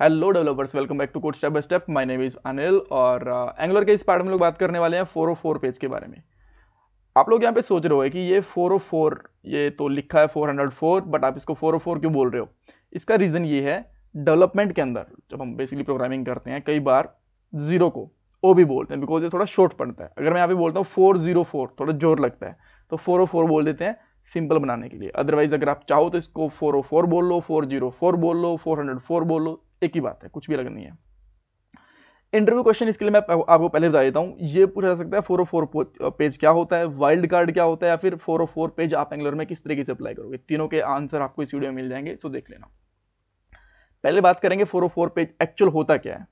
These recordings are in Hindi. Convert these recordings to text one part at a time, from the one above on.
hello developers welcome back to code step by step my name is Anil और एंगुलर uh, के इस पार्ट में लोग बात करने वाले हैं 404 पेज के बारे में आप लोग यहाँ पे सोच रहे हो कि ये 404 ये तो लिखा है 404 बट आप इसको 404 क्यों बोल रहे हो इसका रीज़न ये है डेवलपमेंट के अंदर जब हम बेसिकली प्रोग्रामिंग करते हैं कई बार जीरो को ओ भी बोलते हैं बिकॉज ये थोड़ा शॉर्ट पड़ता है अगर मैं यहाँ पे बोलता हूँ फोर जीरो फोर थोड़ा जोर लगता है तो फोर ओ फोर बोल देते हैं सिंपल बनाने के लिए अदरवाइज अगर आप चाहो तो इसको फोर ओ फोर बोल लो फोर जीरो फोर बोल लो फोर हंड्रेड फोर बोल लो एक ही बात है कुछ भी अलग नहीं है इंटरव्यू क्वेश्चन इसके लिए मैं आपको पहले बता देता हूँ ये पूछा जा सकता है फोर ओ फोर पेज क्या होता है वाइल्ड कार्ड क्या होता है या फिर फोर ओ फोर पेज आप एंगलर में किस तरीके से अप्लाई करोगे तीनों के आंसर आपको इस वीडियो में मिल जाएंगे सो देख लेना पहले बात करेंगे four o four page actual होता क्या है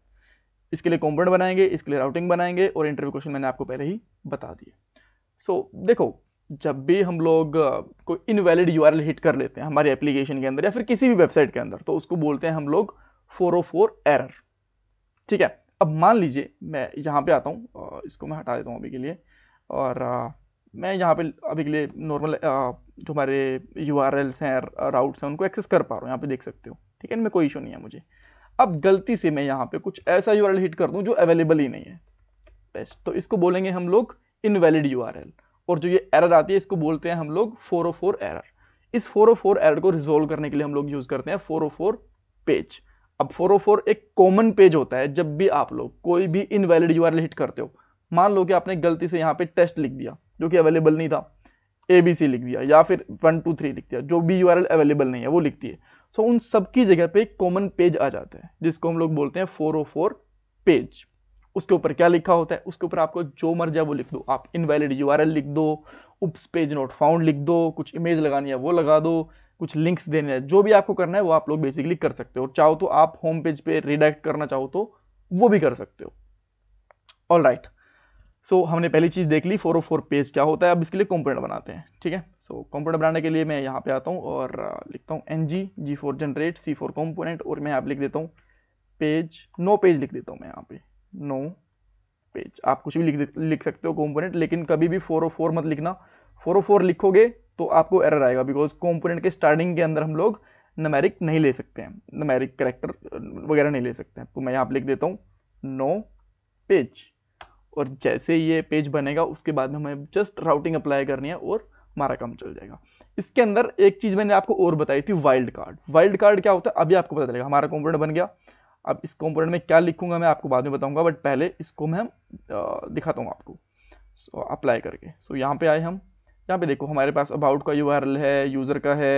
इसके लिए कॉम्पोनेंट बनाएंगे इसके लिए राउटिंग बनाएंगे और इंटरव्यू क्वेश्चन मैंने आपको पहले ही बता दिए सो देखो जब भी हम लोग कोई इनवैलिड यू हिट कर लेते हैं हमारी एप्लीकेशन के अंदर या फिर किसी भी वेबसाइट के अंदर तो उसको बोलते हैं हम लोग 404 एरर ठीक है अब मान लीजिए मैं यहाँ पे आता हूँ इसको मैं हटा देता हूँ अभी के लिए और मैं यहाँ पे अभी के लिए नॉर्मल जो हमारे यू आर एल्स हैं राउट्स हैं उनको एक्सेस कर पा रहा हूँ यहाँ पे देख सकते हो ठीक है इनमें कोई इशू नहीं है मुझे अब गलती से मैं यहाँ पे कुछ ऐसा यू हिट कर दूँ जो अवेलेबल ही नहीं है बेस्ट तो इसको बोलेंगे हम लोग इनवैलिड यू और जो ये एरर आती है इसको बोलते हैं हम लोग फोर एरर इस फोर एरर को रिजोल्व करने के लिए हम लोग यूज़ करते हैं फोर पेज अब 404 एक कॉमन पेज होता है जब भी आप लोग कोई भी इनवैलिड यू हिट करते हो मान लो कि आपने गलती से यहाँ पे टेस्ट लिख दिया जो कि अवेलेबल नहीं था ए बी सी लिख दिया या फिर वन टू थ्री लिख दिया जो भी यू अवेलेबल नहीं है वो लिखती है सो उन सबकी जगह पे एक कॉमन पेज आ जाता है जिसको हम लोग बोलते हैं 404 पेज उसके ऊपर क्या लिखा होता है उसके ऊपर आपको जो मर्जी है वो लिख दो आप इनवैलिड यू लिख दो उप्स पेज नोट फाउंड लिख दो कुछ इमेज लगानी है वो लगा दो कुछ लिंक्स देने हैं जो भी आपको करना है वो आप लोग बेसिकली कर सकते हो चाहो तो आप होम पेज पे रिडायरेक्ट करना चाहो तो वो भी कर सकते हो ऑल राइट सो हमने पहली चीज़ देख ली फोर ओ फोर पेज क्या होता है अब इसके लिए कॉम्पोनेट बनाते हैं ठीक है सो so, बनाने के लिए मैं यहाँ पे आता हूँ और लिखता हूँ N G G four generate C four component और मैं यहाँ लिख देता हूँ पेज नो पेज लिख देता हूँ मैं यहाँ पे नो पेज आप कुछ भी लिख लिख सकते हो कॉम्पोनेंट लेकिन कभी भी फोर ओ फोर मत लिखना फोर ओ फोर लिखोगे तो आपको एरर आएगा बिकॉज कॉम्पोनेंट के स्टार्टिंग के अंदर हम लोग नमेरिक नहीं ले सकते हैं नमेरिक करेक्टर वगैरह नहीं ले सकते हैं तो मैं यहाँ पर लिख देता हूँ नो पेज और जैसे ये पेज बनेगा उसके बाद में हमें जस्ट राउटिंग अप्लाई करनी है और हमारा काम चल जाएगा इसके अंदर एक चीज़ मैंने आपको और बताई थी वाइल्ड कार्ड वाइल्ड कार्ड क्या होता है अभी आपको पता चलेगा हमारा कॉम्पोनेंट बन गया अब इस कॉम्पोनेंट में क्या लिखूंगा मैं आपको बाद में बताऊंगा बट पहले इसको मैं दिखाता हूँ आपको सो अप्लाई करके सो यहाँ पे आए हम यहाँ पे देखो हमारे पास अबाउट का यू है यूज़र का है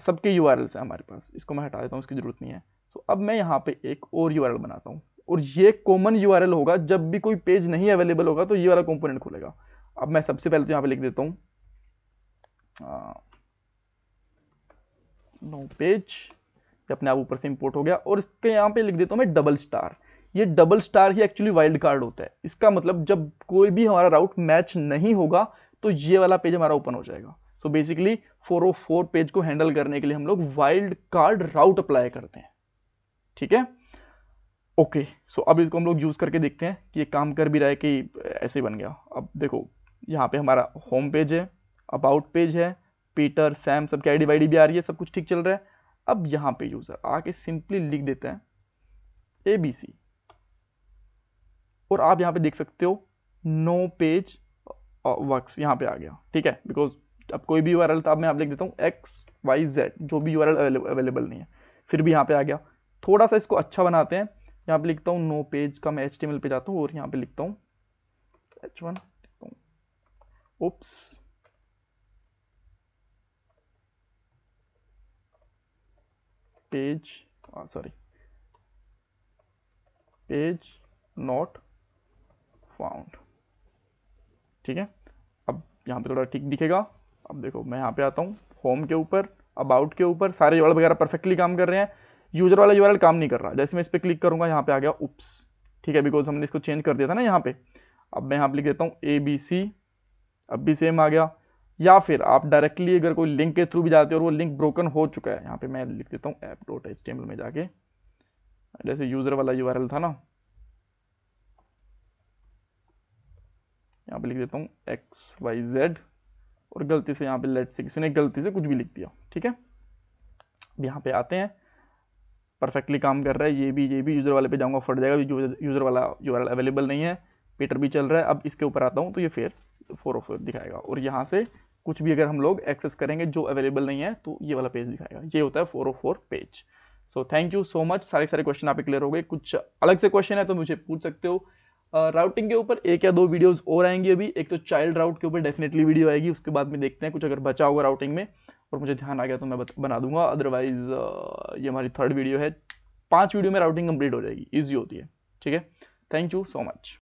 सबके यू आर है हमारे पास इसको मैं हटा देता हूँ उसकी ज़रूरत नहीं है तो अब मैं यहाँ पे एक और यू बनाता हूँ और ये कॉमन यू होगा जब भी कोई पेज नहीं अवेलेबल होगा तो ये वाला कॉम्पोनेंट खुलेगा अब मैं सबसे पहले तो यहाँ पर लिख देता हूँ नो पेज ये अपने आप ऊपर से इम्पोर्ट हो गया और इसके यहाँ पे लिख देता हूँ मैं डबल स्टार ये डबल स्टार ही एक्चुअली वाइल्ड कार्ड होता है इसका मतलब जब कोई भी हमारा राउट मैच नहीं होगा तो ये वाला पेज हमारा ओपन हो जाएगा सो बेसिकली 404 पेज को हैंडल करने के लिए हम लोग वाइल्ड कार्ड राउट अप्लाई करते हैं ठीक है ओके सो अब इसको हम लोग यूज़ करके देखते हैं कि ये काम कर भी रहा है कि ऐसे बन गया अब देखो यहाँ पे हमारा होम पेज है अबाउट पेज है पीटर सैम सब की आई डी भी आ रही है सब कुछ ठीक चल रहा है अब यहाँ पे यूज़र आके सिंपली लिख देते हैं ए बी सी और आप यहाँ पे देख सकते हो नो पेज वर्क यहाँ पे आ गया ठीक है बिकॉज अब कोई भी यू था तो मैं आप लिख देता हूँ एक्स वाई जेड जो भी यू अवेलेबल नहीं है फिर भी यहाँ पे आ गया थोड़ा सा इसको अच्छा बनाते हैं यहाँ पे लिखता हूँ नो पेज का मैं एच पे जाता हूँ और यहाँ पे लिखता हूँ एच वन लिखता हूँ oops page sorry page not found ठीक है अब यहाँ पे थोड़ा ठीक दिखेगा अब देखो मैं यहाँ पे आता हूँ होम के ऊपर अबाउट के ऊपर सारे यूआरएल वगैरह परफेक्टली काम कर रहे हैं यूजर वाला यूआरएल काम नहीं कर रहा जैसे मैं इस पर क्लिक करूँगा यहाँ पे आ गया उप्स ठीक है बिकॉज हमने इसको चेंज कर दिया था ना यहाँ पे अब मैं यहाँ पर लिख देता हूँ ए बी सी अब भी सेम आ गया या फिर आप डायरेक्टली अगर कोई लिंक के थ्रू भी जाते हो और वो लिंक ब्रोकन हो चुका है यहाँ पे मैं लिख देता हूँ ऐप डॉट एच में जाके जैसे यूज़र वाला यूआरएल था ना यहाँ पे लिख देता हूँ एक्स वाई जेड और गलती से यहाँ पे लेट से किसी ने गलती से कुछ भी लिख दिया ठीक है अब यहाँ पे आते हैं परफेक्टली काम कर रहा है ये भी ये भी यूज़र वाले पे जाऊँगा फट जाएगा यूज़र वाला यू अवेलेबल नहीं है पेटर भी चल रहा है अब इसके ऊपर आता हूँ तो ये फिर फोर ऑफ दिखाएगा और यहाँ से कुछ भी अगर हम लोग एक्सेस करेंगे जो अवेलेबल नहीं है तो ये वाला पेज दिखाएगा ये होता है four of four page so thank you so much सारे सारे क्वेश्चन आप क्लियर हो गए कुछ अलग से क्वेश्चन है तो मुझे पूछ सकते हो राउटिंग के ऊपर एक या दो वीडियोस और आएंगी अभी एक तो चाइल्ड राउट के ऊपर डेफिनेटली वीडियो आएगी उसके बाद में देखते हैं कुछ अगर बचा होगा राउटिंग में और मुझे ध्यान आ गया तो मैं बना दूंगा अदरवाइज ये हमारी थर्ड वीडियो है पांच वीडियो में राउटिंग कंप्लीट हो जाएगी ईजी होती है ठीक है थैंक यू सो मच